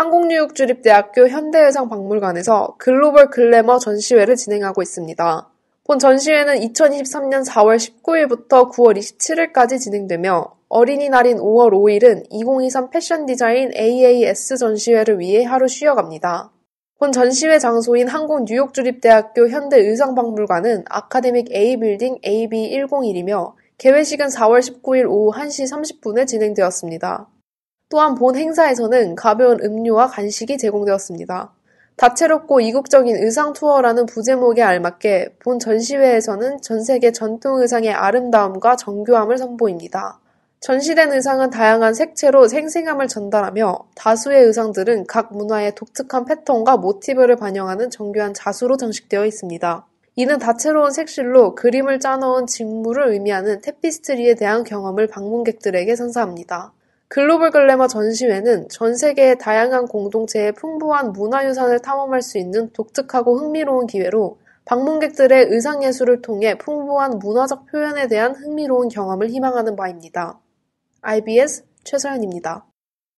한국뉴욕주립대학교 현대해상박물관에서 글로벌 글래머 전시회를 진행하고 있습니다. 본 전시회는 2023년 4월 19일부터 9월 27일까지 진행되며 어린이날인 5월 5일은 2023 패션 디자인 AAS 전시회를 위해 하루 쉬어갑니다. 본 전시회 장소인 한국 뉴욕주립대학교 현대의상박물관은 아카데믹 A빌딩 AB101이며 개회식은 4월 19일 오후 1시 30분에 진행되었습니다. 또한 본 행사에서는 가벼운 음료와 간식이 제공되었습니다. 다채롭고 이국적인 의상 투어라는 부제목에 알맞게 본 전시회에서는 전 세계 전통 의상의 아름다움과 정교함을 선보입니다. 전시된 의상은 다양한 색채로 생생함을 전달하며 다수의 의상들은 각 문화의 독특한 패턴과 모티브를 반영하는 정교한 자수로 장식되어 있습니다. 이는 다채로운 색실로 그림을 짜놓은 직물을 의미하는 테피스트리에 대한 경험을 방문객들에게 선사합니다. 글로벌 글래머 전시회는 전 세계의 다양한 공동체의 풍부한 문화유산을 탐험할 수 있는 독특하고 흥미로운 기회로 방문객들의 의상예술을 통해 풍부한 문화적 표현에 대한 흥미로운 경험을 희망하는 바입니다. IBS 최서연입니다.